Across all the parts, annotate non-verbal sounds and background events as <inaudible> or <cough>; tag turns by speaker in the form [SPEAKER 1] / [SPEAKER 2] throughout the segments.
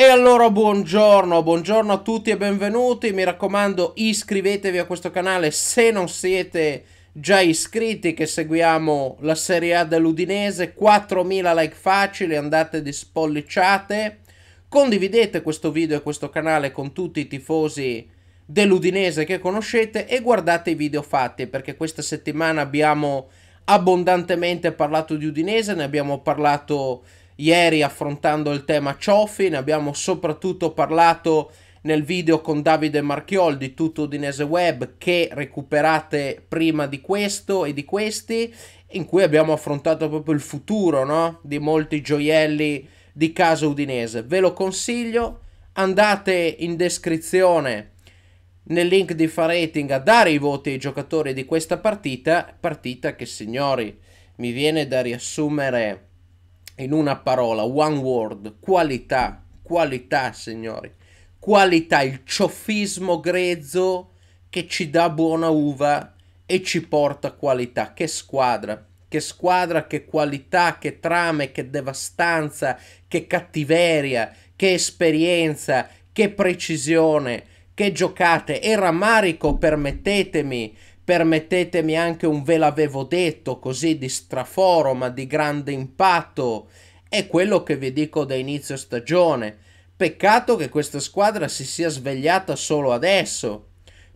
[SPEAKER 1] E allora buongiorno, buongiorno a tutti e benvenuti, mi raccomando iscrivetevi a questo canale se non siete già iscritti che seguiamo la Serie A dell'Udinese, 4000 like facili, andate di spollicciate, condividete questo video e questo canale con tutti i tifosi dell'Udinese che conoscete e guardate i video fatti perché questa settimana abbiamo abbondantemente parlato di Udinese, ne abbiamo parlato ieri affrontando il tema Ciofi, ne abbiamo soprattutto parlato nel video con Davide Marchiol di tutto Udinese Web che recuperate prima di questo e di questi, in cui abbiamo affrontato proprio il futuro no? di molti gioielli di casa udinese. Ve lo consiglio, andate in descrizione nel link di Farating a dare i voti ai giocatori di questa partita, partita che signori mi viene da riassumere in una parola, one word, qualità, qualità signori, qualità, il ciofismo grezzo che ci dà buona uva e ci porta qualità, che squadra, che squadra, che qualità, che trame, che devastanza, che cattiveria, che esperienza, che precisione, che giocate e rammarico, permettetemi, permettetemi anche un ve l'avevo detto così di straforo ma di grande impatto, è quello che vi dico da inizio stagione. Peccato che questa squadra si sia svegliata solo adesso.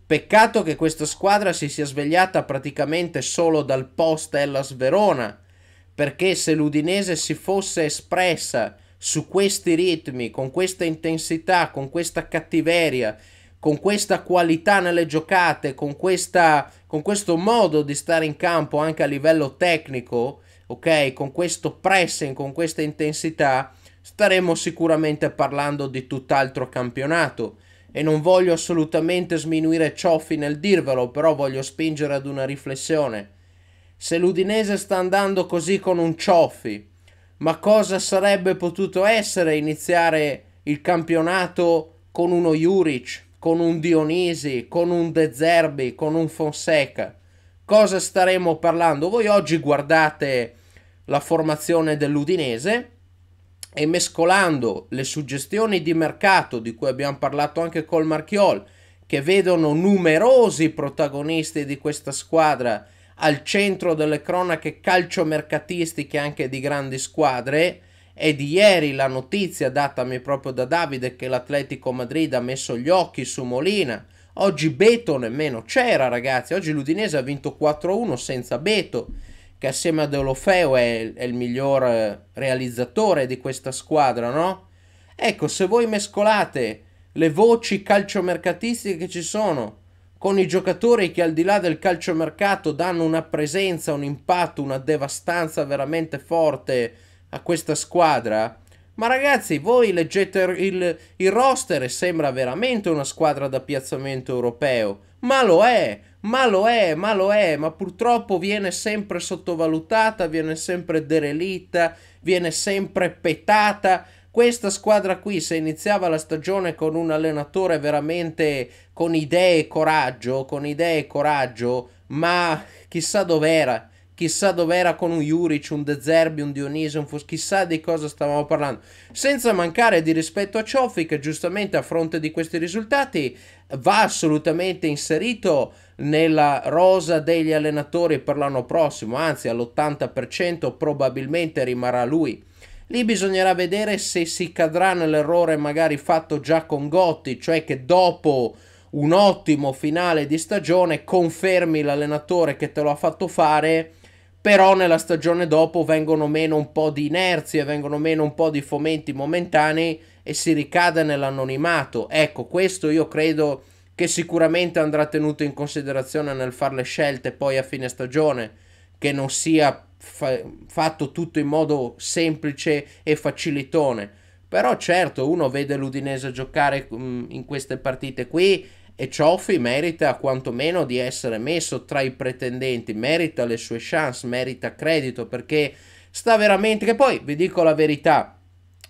[SPEAKER 1] Peccato che questa squadra si sia svegliata praticamente solo dal post Hellas Verona, perché se l'Udinese si fosse espressa su questi ritmi, con questa intensità, con questa cattiveria, con questa qualità nelle giocate, con, questa, con questo modo di stare in campo anche a livello tecnico, ok? Con questo pressing, con questa intensità, staremo sicuramente parlando di tutt'altro campionato. E non voglio assolutamente sminuire Cioffi nel dirvelo, però voglio spingere ad una riflessione. Se l'Udinese sta andando così con un Cioffi, ma cosa sarebbe potuto essere iniziare il campionato con uno Juric, con un Dionisi, con un De Zerbi, con un Fonseca. Cosa staremo parlando? Voi oggi guardate la formazione dell'Udinese e mescolando le suggestioni di mercato di cui abbiamo parlato anche col Marchiol, che vedono numerosi protagonisti di questa squadra al centro delle cronache calciomercatistiche anche di grandi squadre, è di ieri la notizia datami proprio da Davide che l'Atletico Madrid ha messo gli occhi su Molina. Oggi Beto nemmeno c'era, ragazzi. Oggi l'Udinese ha vinto 4-1 senza Beto, che assieme a Deolofeo è, è il miglior eh, realizzatore di questa squadra, no? Ecco, se voi mescolate le voci calciomercatistiche che ci sono con i giocatori che al di là del calciomercato danno una presenza, un impatto, una devastanza veramente forte a questa squadra? Ma ragazzi, voi leggete il, il roster e sembra veramente una squadra da piazzamento europeo. Ma lo è, ma lo è, ma lo è, ma purtroppo viene sempre sottovalutata, viene sempre derelitta, viene sempre petata. Questa squadra qui, se iniziava la stagione con un allenatore veramente con idee e coraggio, con idee e coraggio, ma chissà dov'era chissà dov'era con un Juric, un De Zerbi, un Dioniso, un Fos, chissà di cosa stavamo parlando. Senza mancare di rispetto a Cioffi che giustamente a fronte di questi risultati va assolutamente inserito nella rosa degli allenatori per l'anno prossimo, anzi all'80% probabilmente rimarrà lui. Lì bisognerà vedere se si cadrà nell'errore magari fatto già con Gotti, cioè che dopo un ottimo finale di stagione confermi l'allenatore che te lo ha fatto fare però nella stagione dopo vengono meno un po' di inerzie, vengono meno un po' di fomenti momentanei e si ricade nell'anonimato. Ecco, questo io credo che sicuramente andrà tenuto in considerazione nel fare le scelte poi a fine stagione, che non sia fa- fatto tutto in modo semplice e facilitone. Però certo, uno vede l'Udinese giocare in queste partite qui e Cioffi merita quantomeno di essere messo tra i pretendenti, merita le sue chance, merita credito perché sta veramente, che poi vi dico la verità,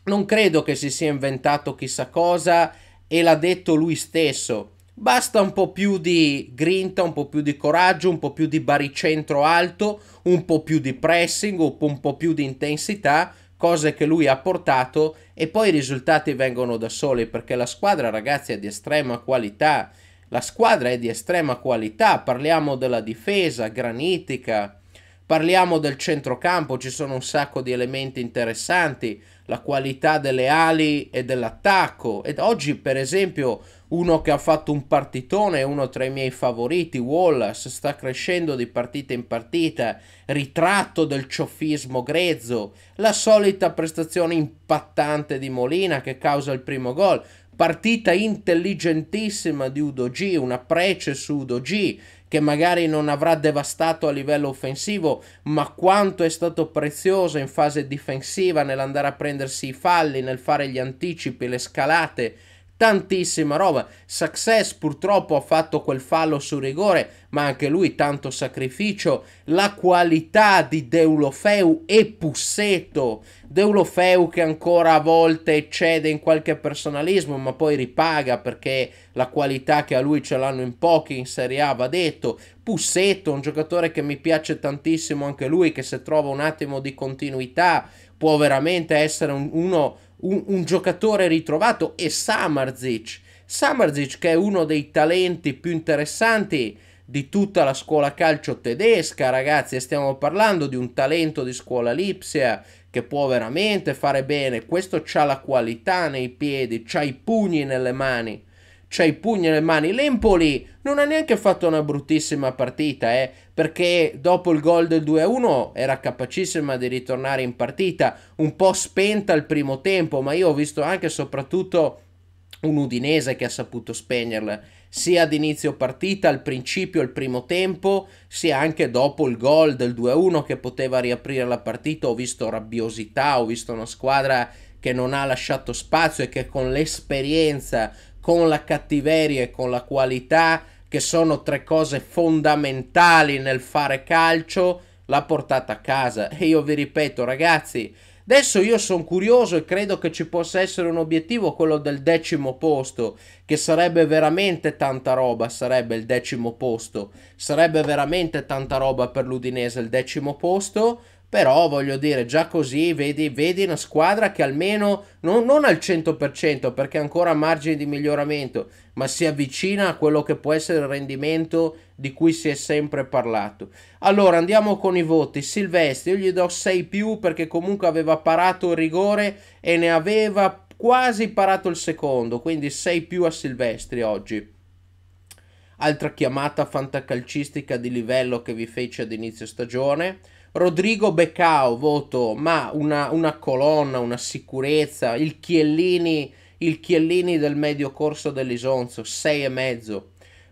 [SPEAKER 1] non credo che si sia inventato chissà cosa e l'ha detto lui stesso. Basta un po' più di grinta, un po' più di coraggio, un po' più di baricentro alto, un po' più di pressing, un po' più di intensità cose che lui ha portato e poi i risultati vengono da soli perché la squadra ragazzi è di estrema qualità la squadra è di estrema qualità parliamo della difesa granitica Parliamo del centrocampo, ci sono un sacco di elementi interessanti, la qualità delle ali e dell'attacco. Ed oggi, per esempio, uno che ha fatto un partitone, uno tra i miei favoriti, Wallace, sta crescendo di partita in partita, ritratto del ciofismo grezzo, la solita prestazione impattante di Molina che causa il primo gol partita intelligentissima di Udo G, una prece su Udo G che magari non avrà devastato a livello offensivo, ma quanto è stato prezioso in fase difensiva nell'andare a prendersi i falli, nel fare gli anticipi, le scalate tantissima roba. Success purtroppo ha fatto quel fallo su rigore, ma anche lui tanto sacrificio. La qualità di Deulofeu e Pussetto. Deulofeu che ancora a volte cede in qualche personalismo, ma poi ripaga perché la qualità che a lui ce l'hanno in pochi in Serie A, va detto. Pussetto, un giocatore che mi piace tantissimo anche lui, che se trova un attimo di continuità può veramente essere un, uno un, un giocatore ritrovato è Samarzic. Samarzic che è uno dei talenti più interessanti di tutta la scuola calcio tedesca, ragazzi, e stiamo parlando di un talento di scuola Lipsia che può veramente fare bene. Questo ha la qualità nei piedi, ha i pugni nelle mani c'ha i pugni nelle mani. L'Empoli non ha neanche fatto una bruttissima partita, eh, perché dopo il gol del 2-1 era capacissima di ritornare in partita, un po' spenta al primo tempo, ma io ho visto anche e soprattutto un Udinese che ha saputo spegnerla sia ad inizio partita, al principio, al primo tempo, sia anche dopo il gol del 2-1 che poteva riaprire la partita. Ho visto rabbiosità, ho visto una squadra che non ha lasciato spazio e che con l'esperienza con la cattiveria e con la qualità, che sono tre cose fondamentali nel fare calcio, l'ha portata a casa. <laughs> E io vi ripeto, ragazzi, Adesso io sono curioso e credo che ci possa essere un obiettivo, quello del decimo posto, che sarebbe veramente tanta roba, sarebbe il decimo posto, sarebbe veramente tanta roba per l'Udinese il decimo posto. Però voglio dire, già così vedi, vedi una squadra che almeno non, non al 100% perché ancora a margine di miglioramento, ma si avvicina a quello che può essere il rendimento di cui si è sempre parlato. Allora andiamo con i voti. Silvestri, io gli do 6 più perché comunque aveva parato il rigore e ne aveva quasi parato il secondo, quindi 6 più a Silvestri oggi altra chiamata fantacalcistica di livello che vi fece ad inizio stagione. Rodrigo Beccao, voto, ma una, una colonna, una sicurezza, il Chiellini, il Chiellini del medio corso dell'Isonzo, 6,5.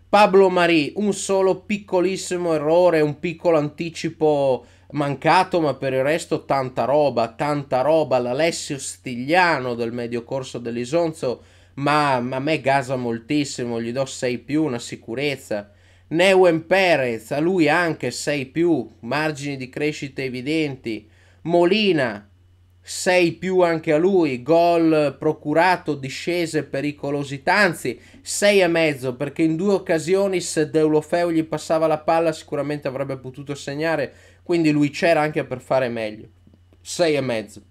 [SPEAKER 1] Pablo Marì, un solo piccolissimo errore, un piccolo anticipo mancato, ma per il resto tanta roba, tanta roba. L'Alessio Stigliano del medio corso dell'Isonzo, ma, ma a me gasa moltissimo, gli do 6 più, una sicurezza. Neuen Perez, a lui anche 6 più, margini di crescita evidenti. Molina, 6 più anche a lui, gol procurato, discese, pericolosità, anzi 6 e mezzo perché in due occasioni se Deulofeu gli passava la palla sicuramente avrebbe potuto segnare, quindi lui c'era anche per fare meglio. 6 e mezzo.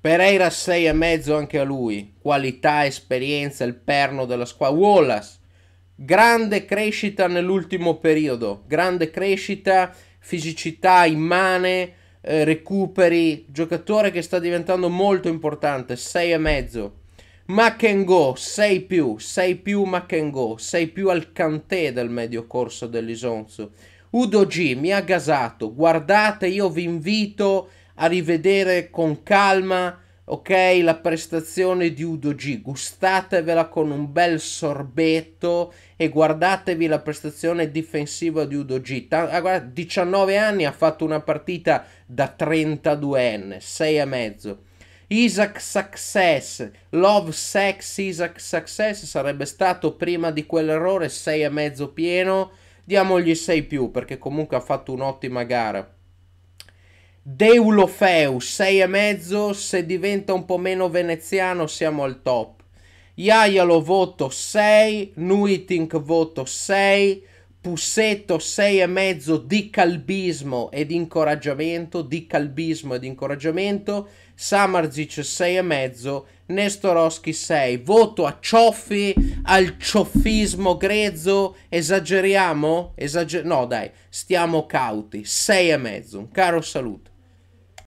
[SPEAKER 1] Pereira 6 e mezzo anche a lui, qualità, esperienza, il perno della squadra. Wallace Grande crescita nell'ultimo periodo, grande crescita, fisicità immane, eh, recuperi, giocatore che sta diventando molto importante, 6,5. e mezzo. go, 6 più, 6 più Mac and 6 più al cantè del medio corso dell'Isonzo. Udo G mi ha gasato, guardate, io vi invito a rivedere con calma ok, la prestazione di Udo G, gustatevela con un bel sorbetto e guardatevi la prestazione difensiva di Udo G. T- 19 ah, anni ha fatto una partita da 32enne, 6 e mezzo. Isaac Success, Love Sex Isaac Success sarebbe stato prima di quell'errore 6 e mezzo pieno, diamogli 6 più perché comunque ha fatto un'ottima gara. Deulofeu 6,5, se diventa un po' meno veneziano siamo al top. Iaialo voto 6, Nuitink voto 6, Pussetto 6,5 di calbismo ed incoraggiamento, di calbismo ed incoraggiamento, Samarzic 6,5, Nestorowski 6. Voto a cioffi, al cioffismo grezzo. Esageriamo? Esager- no, dai, stiamo cauti. 6 e mezzo. Un caro saluto.